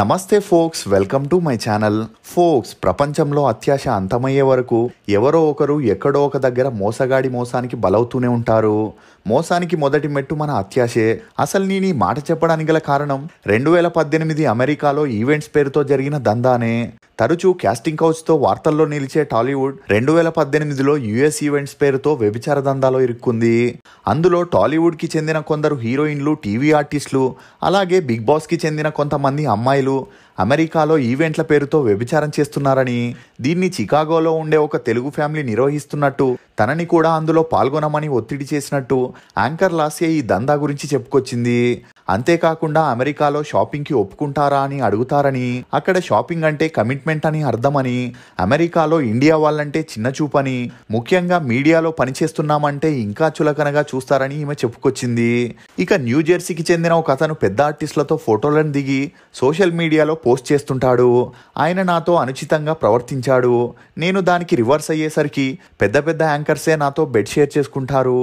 నమస్తే folks welcome to my channel folks ప్రపంచంలో అత్యాశ అంతమయ్యే వరకు ఎవరో ఒకరు ఎక్కడో ఒక దగ్గర మోసగాడి మోసానికి బలవుతూనే ఉంటారు మోసానికి మొదటి మెట్టు మన అత్యాశే అసలు నేను ఈ మాట చెప్పడానికి గల కారణం రెండు వేల పద్దెనిమిది అమెరికాలో ఈవెంట్స్ పేరుతో జరిగిన దందానే తరచూ క్యాస్టింగ్ కౌచ్తో వార్తల్లో నిలిచే టాలీవుడ్ రెండు వేల పద్దెనిమిదిలో యుఎస్ ఈవెంట్స్ పేరుతో వ్యభిచార దందాలో ఇరుక్కుంది అందులో టాలీవుడ్కి చెందిన కొందరు హీరోయిన్లు టీవీ ఆర్టిస్టులు అలాగే బిగ్ బాస్కి చెందిన కొంతమంది అమ్మాయిలు လို့ అమెరికాలో ఈవెంట్ల పేరుతో వ్యభిచారం చేస్తున్నారని దీన్ని చికాగోలో ఉండే ఒక తెలుగు ఫ్యామిలీ నిర్వహిస్తున్నట్టు తనని కూడా అందులో పాల్గొనమని ఒత్తిడి చేసినట్టు యాంకర్ లాస్య ఈ దందా గురించి చెప్పుకొచ్చింది అంతేకాకుండా అమెరికాలో షాపింగ్కి ఒప్పుకుంటారా అని అడుగుతారని అక్కడ షాపింగ్ అంటే కమిట్మెంట్ అని అర్థమని అమెరికాలో ఇండియా వాళ్ళంటే చిన్న చూపని ముఖ్యంగా మీడియాలో పనిచేస్తున్నామంటే ఇంకా చులకనగా చూస్తారని ఈమె చెప్పుకొచ్చింది ఇక న్యూజెర్సీకి చెందిన ఒక అతను పెద్ద ఆర్టిస్టులతో ఫోటోలను దిగి సోషల్ మీడియాలో పోస్ట్ చేస్తుంటాడు ఆయన నాతో అనుచితంగా ప్రవర్తించాడు నేను దానికి రివర్స్ అయ్యేసరికి పెద్ద పెద్ద యాంకర్సే నాతో బెడ్ షేర్ చేసుకుంటారు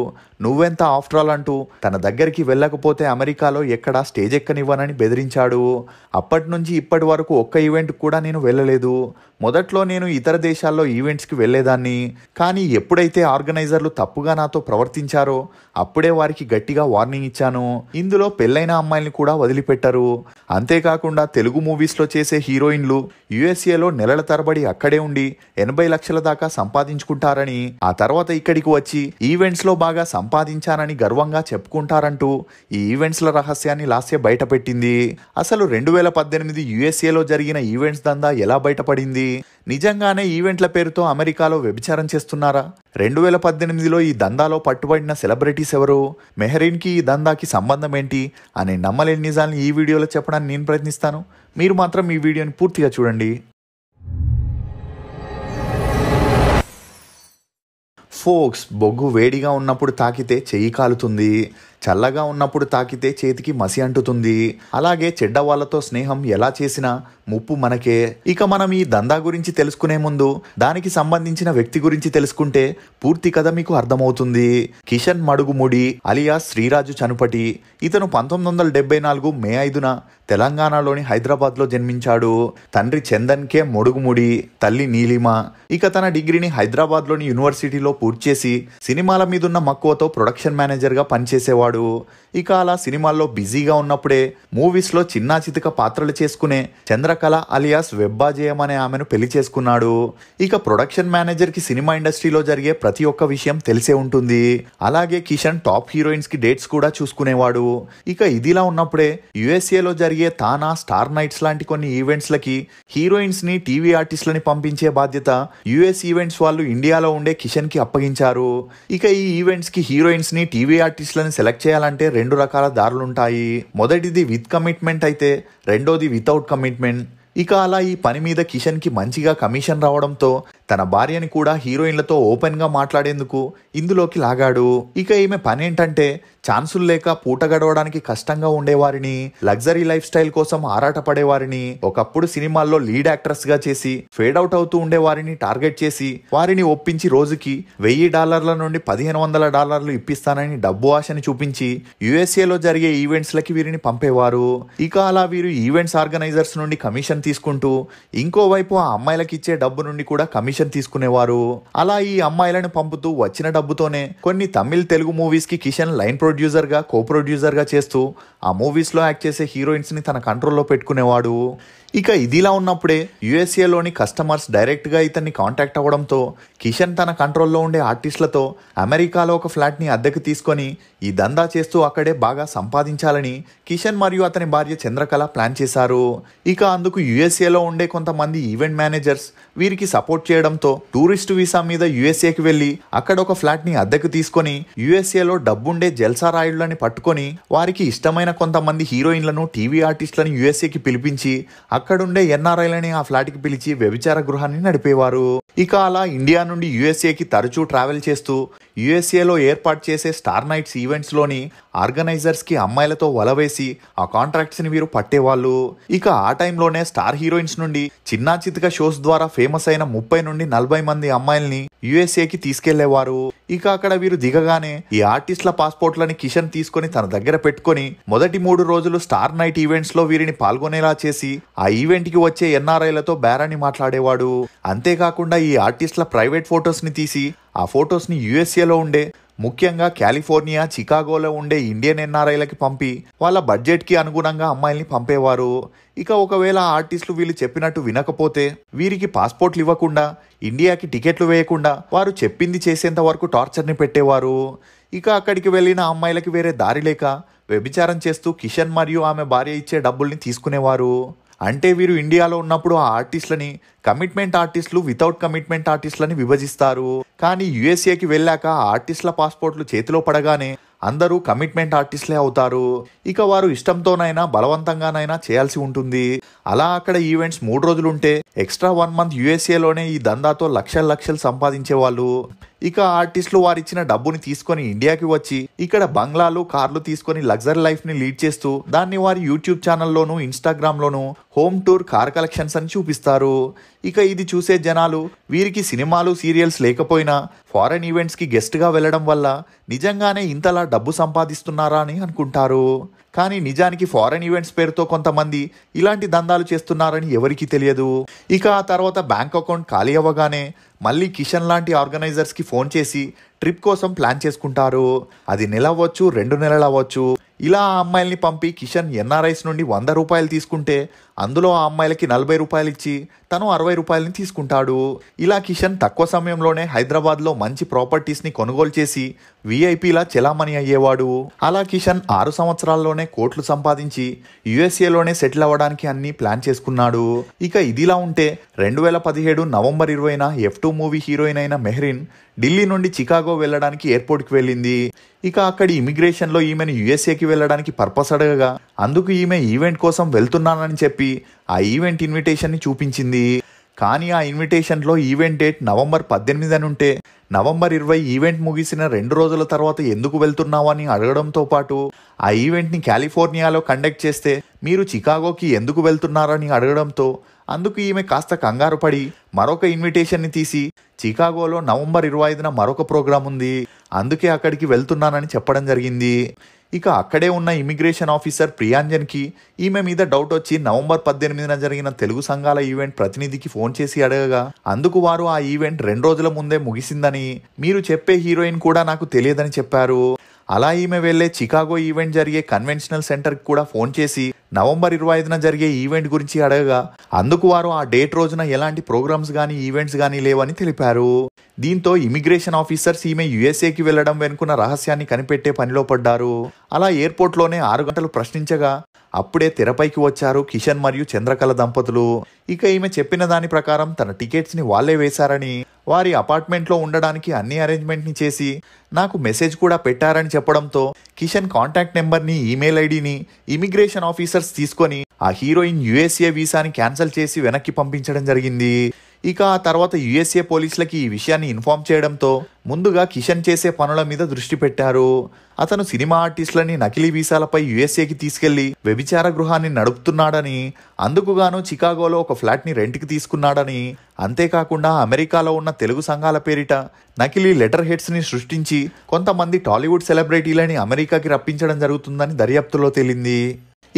నువ్వెంత ఆఫ్టర్ ఆల్ అంటూ తన దగ్గరికి వెళ్ళకపోతే అమెరికాలో ఎక్కడా స్టేజ్ ఎక్కనివ్వనని బెదిరించాడు అప్పటి నుంచి ఇప్పటి వరకు ఒక్క ఈవెంట్ కూడా నేను వెళ్ళలేదు మొదట్లో నేను ఇతర దేశాల్లో ఈవెంట్స్కి వెళ్ళేదాన్ని కానీ ఎప్పుడైతే ఆర్గనైజర్లు తప్పుగా నాతో ప్రవర్తించారో అప్పుడే వారికి గట్టిగా వార్నింగ్ ఇచ్చాను ఇందులో పెళ్ళైన అమ్మాయిని కూడా వదిలిపెట్టారు అంతేకాకుండా తెలుగు మూవీస్ మూవీస్లో చేసే హీరోయిన్లు యుఎస్ఏలో నెలల తరబడి అక్కడే ఉండి ఎనభై లక్షల దాకా సంపాదించుకుంటారని ఆ తర్వాత ఇక్కడికి వచ్చి ఈవెంట్స్లో బాగా సంపాదించానని గర్వంగా చెప్పుకుంటారంటూ ఈ ఈవెంట్స్ల రహస్యాన్ని లాస్య బయటపెట్టింది అసలు రెండు వేల పద్దెనిమిది యుఎస్ఏలో జరిగిన ఈవెంట్స్ దందా ఎలా బయటపడింది నిజంగానే ఈవెంట్ల పేరుతో అమెరికాలో వ్యభిచారం చేస్తున్నారా రెండు వేల పద్దెనిమిదిలో ఈ దందాలో పట్టుబడిన సెలబ్రిటీస్ ఎవరు మెహరీన్కి ఈ దందాకి సంబంధం ఏంటి అనే నమ్మలేని నిజాన్ని ఈ వీడియోలో చెప్పడానికి నేను ప్రయత్నిస్తాను మీరు మాత్రం ఈ వీడియోని పూర్తిగా చూడండి ఫోక్స్ బొగ్గు వేడిగా ఉన్నప్పుడు తాకితే చెయ్యి కాలుతుంది చల్లగా ఉన్నప్పుడు తాకితే చేతికి మసి అంటుతుంది అలాగే చెడ్డ వాళ్ళతో స్నేహం ఎలా చేసినా ముప్పు మనకే ఇక మనం ఈ దందా గురించి తెలుసుకునే ముందు దానికి సంబంధించిన వ్యక్తి గురించి తెలుసుకుంటే పూర్తి కథ మీకు అర్థమవుతుంది కిషన్ మడుగుముడి అలియా శ్రీరాజు చనుపటి ఇతను పంతొమ్మిది వందల నాలుగు మే ఐదున తెలంగాణలోని హైదరాబాద్లో జన్మించాడు తండ్రి కే మొడుగుముడి తల్లి నీలిమ ఇక తన డిగ్రీని హైదరాబాద్లోని యూనివర్సిటీలో పూర్తి చేసి సినిమాల మీదున్న మక్కువతో ప్రొడక్షన్ మేనేజర్గా పనిచేసేవాడు ఇక అలా సినిమాల్లో బిజీగా ఉన్నప్పుడే మూవీస్లో చిన్నా చితిక పాత్రలు చేసుకునే చంద్రకళ అలియాస్ వెబ్బాజయం అనే ఆమెను పెళ్లి చేసుకున్నాడు ఇక ప్రొడక్షన్ మేనేజర్కి సినిమా ఇండస్ట్రీలో జరిగే ప్రతి ఒక్క విషయం తెలిసే ఉంటుంది అలాగే కిషన్ టాప్ హీరోయిన్స్కి డేట్స్ కూడా చూసుకునేవాడు ఇక ఇదిలా ఉన్నప్పుడే యుఎస్ఏలో జరిగే జరిగే తానా స్టార్ నైట్స్ లాంటి కొన్ని ఈవెంట్స్లకి హీరోయిన్స్ని టీవీ లని పంపించే బాధ్యత యుఎస్ ఈవెంట్స్ వాళ్ళు ఇండియాలో ఉండే కిషన్కి అప్పగించారు ఇక ఈ ఈవెంట్స్కి హీరోయిన్స్ని టీవీ లని సెలెక్ట్ చేయాలంటే రెండు రకాల దారులుంటాయి మొదటిది విత్ కమిట్మెంట్ అయితే రెండోది వితౌట్ కమిట్మెంట్ ఇక అలా ఈ పని మీద కిషన్కి మంచిగా కమిషన్ రావడంతో తన భార్యని కూడా హీరోయిన్లతో ఓపెన్గా మాట్లాడేందుకు ఇందులోకి లాగాడు ఇక ఈమె పని ఏంటంటే ఛాన్సులు లేక పూట గడవడానికి కష్టంగా ఉండేవారిని లగ్జరీ లైఫ్ స్టైల్ కోసం ఆరాటపడేవారిని ఒకప్పుడు సినిమాల్లో లీడ్ యాక్ట్రెస్ గా చేసి ఫేడ్ అవుట్ అవుతూ ఉండేవారిని టార్గెట్ చేసి వారిని ఒప్పించి రోజుకి వెయ్యి డాలర్ల నుండి పదిహేను వందల డాలర్లు ఇప్పిస్తానని డబ్బు ఆశని చూపించి యుఎస్ఏలో జరిగే ఈవెంట్స్లకి వీరిని పంపేవారు ఇక అలా వీరు ఈవెంట్స్ ఆర్గనైజర్స్ నుండి కమిషన్ తీసుకుంటూ ఇంకోవైపు ఆ అమ్మాయిలకి ఇచ్చే డబ్బు నుండి కూడా కమిషన్ కమిషన్ తీసుకునేవారు అలా ఈ అమ్మాయిలను పంపుతూ వచ్చిన డబ్బుతోనే కొన్ని తమిళ్ తెలుగు మూవీస్ కి కిషన్ లైన్ ప్రొడ్యూసర్ గా కో ప్రొడ్యూసర్ గా చేస్తూ ఆ మూవీస్ లో యాక్ట్ చేసే హీరోయిన్స్ ని తన కంట్రోల్లో పెట్టుకునేవాడు ఇక ఇదిలా ఉన్నప్పుడే యుఎస్ఏలోని కస్టమర్స్ డైరెక్ట్గా ఇతన్ని కాంటాక్ట్ అవ్వడంతో కిషన్ తన కంట్రోల్లో ఉండే ఆర్టిస్టులతో అమెరికాలో ఒక ఫ్లాట్ని అద్దెకు తీసుకొని ఈ దందా చేస్తూ అక్కడే బాగా సంపాదించాలని కిషన్ మరియు అతని భార్య చంద్రకళ ప్లాన్ చేశారు ఇక అందుకు యుఎస్ఏలో ఉండే కొంతమంది ఈవెంట్ మేనేజర్స్ వీరికి సపోర్ట్ చేయడంతో టూరిస్ట్ వీసా మీద యుఎస్ఏకి వెళ్ళి అక్కడ ఒక ఫ్లాట్ని అద్దెకు తీసుకొని యుఎస్ఏలో డబ్బుండే జల్సా రాయుళ్ళని పట్టుకొని వారికి ఇష్టమైన కొంతమంది హీరోయిన్లను టీవీ ఆర్టిస్టులను యుఎస్ఏకి పిలిపించి అక్కడుండే ఎన్ఆర్ఐలని ఆ ఫ్లాట్కి పిలిచి వ్యభిచార గృహాన్ని నడిపేవారు ఇక అలా ఇండియా నుండి యుఎస్ఏకి తరచూ ట్రావెల్ చేస్తూ యుఎస్ఏలో ఏర్పాటు చేసే స్టార్ నైట్స్ ఈవెంట్స్ లోని ఆర్గనైజర్స్ కి అమ్మాయిలతో వలవేసి ఆ కాంట్రాక్ట్స్ ని వీరు పట్టేవాళ్ళు ఇక ఆ టైంలోనే స్టార్ హీరోయిన్స్ నుండి చిన్నాచితిక షోస్ ద్వారా ఫేమస్ అయిన ముప్పై నుండి నలభై మంది అమ్మాయిల్ని యుఎస్ఏకి తీసుకెళ్లేవారు ఇక అక్కడ వీరు దిగగానే ఈ ఆర్టిస్టుల పాస్పోర్ట్లని కిషన్ తీసుకుని తన దగ్గర పెట్టుకుని మొదటి మూడు రోజులు స్టార్ నైట్ ఈవెంట్స్ లో వీరిని పాల్గొనేలా చేసి ఆ ఈవెంట్ కి వచ్చే ఎన్ఆర్ఐలతో బేరాని మాట్లాడేవాడు అంతేకాకుండా ఈ ఆర్టిస్టుల ప్రైవేట్ ఫొటోస్ ని తీసి ఆ ఫొటోస్ ని యుఎస్ఏలో ఉండే ముఖ్యంగా కాలిఫోర్నియా చికాగోలో ఉండే ఇండియన్ ఎన్ఆర్ఐలకి పంపి వాళ్ళ బడ్జెట్కి అనుగుణంగా అమ్మాయిల్ని పంపేవారు ఇక ఒకవేళ ఆర్టిస్టులు వీళ్ళు చెప్పినట్టు వినకపోతే వీరికి పాస్పోర్ట్లు ఇవ్వకుండా ఇండియాకి టికెట్లు వేయకుండా వారు చెప్పింది చేసేంత వరకు టార్చర్ని పెట్టేవారు ఇక అక్కడికి వెళ్ళిన అమ్మాయిలకి వేరే దారి లేక వ్యభిచారం చేస్తూ కిషన్ మరియు ఆమె భార్య ఇచ్చే డబ్బుల్ని తీసుకునేవారు అంటే వీరు ఇండియాలో ఉన్నప్పుడు ఆ ఆర్టిస్టులని కమిట్మెంట్ ఆర్టిస్టులు వితౌట్ కమిట్మెంట్ ఆర్టిస్టులని విభజిస్తారు కానీ యుఎస్ఏకి వెళ్ళాక ఆర్టిస్టుల పాస్పోర్ట్లు చేతిలో పడగానే అందరూ కమిట్మెంట్ ఆర్టిస్ట్లే అవుతారు ఇక వారు ఇష్టంతోనైనా బలవంతంగానైనా చేయాల్సి ఉంటుంది అలా అక్కడ ఈవెంట్స్ మూడు రోజులుంటే ఎక్స్ట్రా వన్ మంత్ యుఎస్ఏలోనే ఈ దందాతో లక్షల లక్షలు సంపాదించేవాళ్ళు ఇక ఆర్టిస్టులు వారు ఇచ్చిన డబ్బుని తీసుకొని ఇండియాకి వచ్చి ఇక్కడ బంగ్లాలు కార్లు తీసుకొని లగ్జరీ లైఫ్ ని లీడ్ చేస్తూ దాన్ని వారి యూట్యూబ్ ఛానల్లోను ఇన్స్టాగ్రామ్ లోను హోమ్ టూర్ కార్ కలెక్షన్స్ అని చూపిస్తారు ఇక ఇది చూసే జనాలు వీరికి సినిమాలు సీరియల్స్ లేకపోయినా ఫారెన్ ఈవెంట్స్కి గెస్ట్గా వెళ్ళడం వల్ల నిజంగానే ఇంతలా డబ్బు సంపాదిస్తున్నారా అని అనుకుంటారు కానీ నిజానికి ఫారెన్ ఈవెంట్స్ పేరుతో కొంతమంది ఇలాంటి దందాలు చేస్తున్నారని ఎవరికీ తెలియదు ఇక ఆ తర్వాత బ్యాంక్ అకౌంట్ ఖాళీ అవ్వగానే మళ్ళీ కిషన్ లాంటి ఆర్గనైజర్స్కి ఫోన్ చేసి ట్రిప్ కోసం ప్లాన్ చేసుకుంటారు అది నెల అవ్వచ్చు రెండు నెలలు అవ్వచ్చు ఇలా ఆ అమ్మాయిల్ని పంపి కిషన్ ఎన్ఆర్ఐస్ నుండి వంద రూపాయలు తీసుకుంటే అందులో ఆ అమ్మాయిలకి నలభై రూపాయలు ఇచ్చి తను అరవై రూపాయలని తీసుకుంటాడు ఇలా కిషన్ తక్కువ సమయంలోనే హైదరాబాద్లో మంచి ప్రాపర్టీస్ని కొనుగోలు చేసి వీఐపీలా చెలామణి అయ్యేవాడు అలా కిషన్ ఆరు సంవత్సరాల్లోనే కోట్లు సంపాదించి యుఎస్ఏలోనే సెటిల్ అవ్వడానికి అన్ని ప్లాన్ చేసుకున్నాడు ఇక ఇదిలా ఉంటే రెండు వేల పదిహేడు నవంబర్ ఇరవైన ఎఫ్ టూ మూవీ హీరోయిన్ అయిన మెహ్రీన్ ఢిల్లీ నుండి చికాగో వెళ్ళడానికి ఎయిర్పోర్ట్కి వెళ్ళింది ఇక అక్కడి ఇమిగ్రేషన్లో ఈమెను యుఎస్ఏకి వెళ్ళడానికి పర్పస్ అడగగా అందుకు ఈమె ఈవెంట్ కోసం వెళ్తున్నానని చెప్పి ఆ ఈవెంట్ ఇన్విటేషన్ని చూపించింది కానీ ఆ ఇన్విటేషన్లో ఈవెంట్ డేట్ నవంబర్ పద్దెనిమిది అని ఉంటే నవంబర్ ఇరవై ఈవెంట్ ముగిసిన రెండు రోజుల తర్వాత ఎందుకు వెళ్తున్నావు అని అడగడంతో పాటు ఆ ఈవెంట్ని కాలిఫోర్నియాలో కండక్ట్ చేస్తే మీరు చికాగోకి ఎందుకు వెళ్తున్నారని అడగడంతో అందుకు ఈమె కాస్త కంగారు పడి మరొక ఇన్విటేషన్ని తీసి చికాగోలో నవంబర్ ఇరవై ఐదున మరొక ప్రోగ్రాం ఉంది అందుకే అక్కడికి వెళ్తున్నానని చెప్పడం జరిగింది ఇక అక్కడే ఉన్న ఇమిగ్రేషన్ ఆఫీసర్ ప్రియాంజన్కి ఈమె మీద డౌట్ వచ్చి నవంబర్ పద్దెనిమిదిన జరిగిన తెలుగు సంఘాల ఈవెంట్ ప్రతినిధికి ఫోన్ చేసి అడగగా అందుకు వారు ఆ ఈవెంట్ రెండు రోజుల ముందే ముగిసిందని మీరు చెప్పే హీరోయిన్ కూడా నాకు తెలియదని చెప్పారు అలా ఈమె వెళ్లే చికాగో ఈవెంట్ జరిగే కన్వెన్షనల్ సెంటర్కి కూడా ఫోన్ చేసి నవంబర్ ఇరవై ఐదున జరిగే ఈవెంట్ గురించి అడగగా అందుకు వారు ఆ డేట్ రోజున ఎలాంటి ప్రోగ్రామ్స్ కానీ ఈవెంట్స్ కానీ లేవని తెలిపారు దీంతో ఇమిగ్రేషన్ ఆఫీసర్స్ ఈమె యుఎస్ఏకి వెళ్లడం వెనుకున్న రహస్యాన్ని కనిపెట్టే పనిలో పడ్డారు అలా ఎయిర్పోర్ట్లోనే ఆరు గంటలు ప్రశ్నించగా అప్పుడే తెరపైకి వచ్చారు కిషన్ మరియు చంద్రకళ దంపతులు ఇక ఈమె చెప్పిన దాని ప్రకారం తన టికెట్స్ని వాళ్లే వేశారని వారి అపార్ట్మెంట్లో ఉండడానికి అన్ని అరేంజ్మెంట్ని చేసి నాకు మెసేజ్ కూడా పెట్టారని చెప్పడంతో కిషన్ కాంటాక్ట్ నెంబర్ని ఈమెయిల్ ఐడిని ఇమిగ్రేషన్ ఆఫీసర్స్ తీసుకొని ఆ హీరోయిన్ యుఎస్ఏ వీసాని క్యాన్సిల్ చేసి వెనక్కి పంపించడం జరిగింది ఇక ఆ తర్వాత యుఎస్ఏ పోలీసులకి ఈ విషయాన్ని ఇన్ఫామ్ చేయడంతో ముందుగా కిషన్ చేసే పనుల మీద దృష్టి పెట్టారు అతను సినిమా ఆర్టిస్టులని నకిలీ వీసాలపై యుఎస్ఏకి తీసుకెళ్లి వ్యభిచార గృహాన్ని నడుపుతున్నాడని అందుకుగాను చికాగోలో ఒక ఫ్లాట్ని రెంట్కి తీసుకున్నాడని అంతేకాకుండా అమెరికాలో ఉన్న తెలుగు సంఘాల పేరిట నకిలీ లెటర్ హెడ్స్ని సృష్టించి కొంతమంది టాలీవుడ్ సెలబ్రిటీలని అమెరికాకి రప్పించడం జరుగుతుందని దర్యాప్తులో తేలింది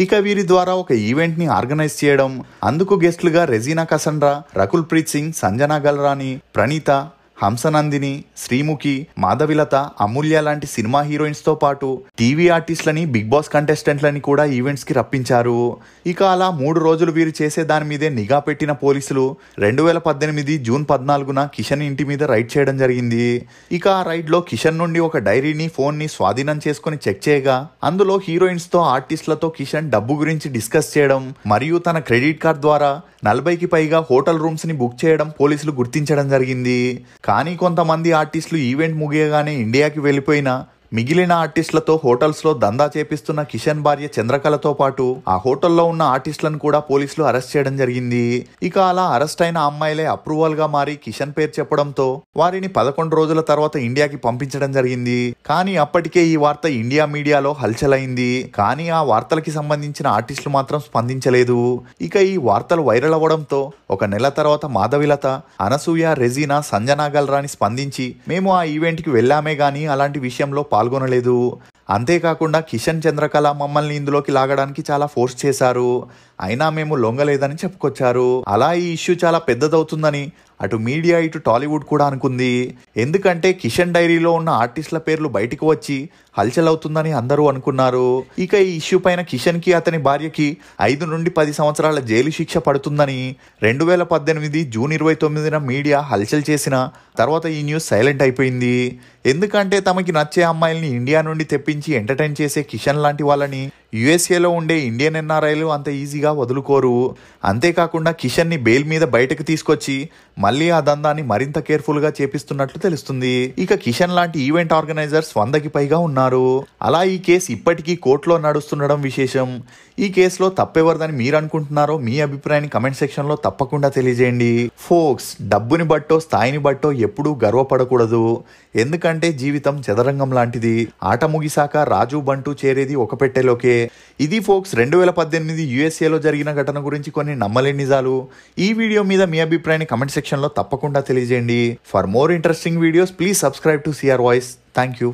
ఇక వీరి ద్వారా ఒక ఈవెంట్ని ఆర్గనైజ్ చేయడం అందుకు గెస్ట్లుగా రెజీనా కసండ్రా రకుల్ ప్రీత్ సింగ్ సంజనా గల్రాని ప్రణీత హంసనందిని శ్రీముఖి మాధవిలత అమూల్య లాంటి సినిమా హీరోయిన్స్తో పాటు టీవీ ఆర్టిస్ట్లని బిగ్ బాస్ కంటెస్టెంట్లని కూడా ఈవెంట్స్కి రప్పించారు ఇక అలా మూడు రోజులు వీరు చేసే దాని మీదే నిఘా పెట్టిన పోలీసులు రెండు వేల పద్దెనిమిది జూన్ పద్నాలుగున కిషన్ ఇంటి మీద రైడ్ చేయడం జరిగింది ఇక ఆ రైడ్లో కిషన్ నుండి ఒక డైరీని ఫోన్ని స్వాధీనం చేసుకుని చెక్ చేయగా అందులో హీరోయిన్స్తో ఆర్టిస్టులతో కిషన్ డబ్బు గురించి డిస్కస్ చేయడం మరియు తన క్రెడిట్ కార్డ్ ద్వారా నలభైకి పైగా హోటల్ రూమ్స్ని బుక్ చేయడం పోలీసులు గుర్తించడం జరిగింది కానీ కొంతమంది ఆర్టిస్టులు ఈవెంట్ ముగియగానే ఇండియాకి వెళ్ళిపోయినా మిగిలిన ఆర్టిస్టులతో హోటల్స్లో దందా చేపిస్తున్న కిషన్ భార్య చంద్రకళతో పాటు ఆ హోటల్లో ఉన్న ఆర్టిస్టులను కూడా పోలీసులు అరెస్ట్ చేయడం జరిగింది ఇక అలా అరెస్ట్ అయిన అమ్మాయిలే అప్రూవల్ గా మారి కిషన్ పేరు చెప్పడంతో వారిని పదకొండు రోజుల తర్వాత ఇండియాకి పంపించడం జరిగింది కానీ అప్పటికే ఈ వార్త ఇండియా మీడియాలో హల్చలైంది కానీ ఆ వార్తలకి సంబంధించిన ఆర్టిస్టులు మాత్రం స్పందించలేదు ఇక ఈ వార్తలు వైరల్ అవ్వడంతో ఒక నెల తర్వాత మాధవిలత అనసూయ రెజీనా సంజనా గల్రాని స్పందించి మేము ఆ ఈవెంట్కి వెళ్ళామే గానీ అలాంటి విషయంలో పాల్గొనలేదు అంతేకాకుండా కిషన్ చంద్రకళ మమ్మల్ని ఇందులోకి లాగడానికి చాలా ఫోర్స్ చేశారు అయినా మేము లొంగలేదని చెప్పుకొచ్చారు అలా ఈ ఇష్యూ చాలా పెద్దదవుతుందని అటు మీడియా ఇటు టాలీవుడ్ కూడా అనుకుంది ఎందుకంటే కిషన్ డైరీలో ఉన్న ఆర్టిస్టుల పేర్లు బయటకు వచ్చి హల్చల్ అవుతుందని అందరూ అనుకున్నారు ఇక ఈ ఇష్యూ పైన కిషన్కి అతని భార్యకి ఐదు నుండి పది సంవత్సరాల జైలు శిక్ష పడుతుందని రెండు వేల పద్దెనిమిది జూన్ ఇరవై తొమ్మిదిన మీడియా హల్చల్ చేసిన తర్వాత ఈ న్యూస్ సైలెంట్ అయిపోయింది ఎందుకంటే తమకి నచ్చే అమ్మాయిల్ని ఇండియా నుండి తెప్పించి ఎంటర్టైన్ చేసే కిషన్ లాంటి వాళ్ళని యుఎస్ఏలో ఉండే ఇండియన్ ఎన్ఆర్ఐలు అంత ఈజీగా వదులుకోరు అంతేకాకుండా కిషన్ని బెయిల్ మీద బయటకు తీసుకొచ్చి మళ్ళీ ఆ దందాన్ని మరింత కేర్ఫుల్గా చేపిస్తున్నట్లు తెలుస్తుంది ఇక కిషన్ లాంటి ఈవెంట్ ఆర్గనైజర్స్ వందకి పైగా ఉన్నారు అలా ఈ కేసు ఇప్పటికీ కోర్టులో నడుస్తుండడం విశేషం ఈ కేసులో తప్పెవరదని మీరు అనుకుంటున్నారో మీ అభిప్రాయాన్ని కమెంట్ సెక్షన్లో తప్పకుండా తెలియజేయండి ఫోక్స్ డబ్బుని బట్టో స్థాయిని బట్టో ఎప్పుడూ గర్వపడకూడదు ఎందుకంటే జీవితం చదరంగం లాంటిది ఆట ముగిసాక రాజు బంటూ చేరేది ఒక పెట్టెలోకే ఇది ఫోక్స్ రెండు వేల పద్దెనిమిది యుఎస్ఏలో జరిగిన ఘటన గురించి కొన్ని నమ్మలేని నిజాలు ఈ వీడియో మీద మీ అభిప్రాయాన్ని కమెంట్ సెక్షన్లో తప్పకుండా తెలియజేయండి for more interesting videos please subscribe to CR Voice thank you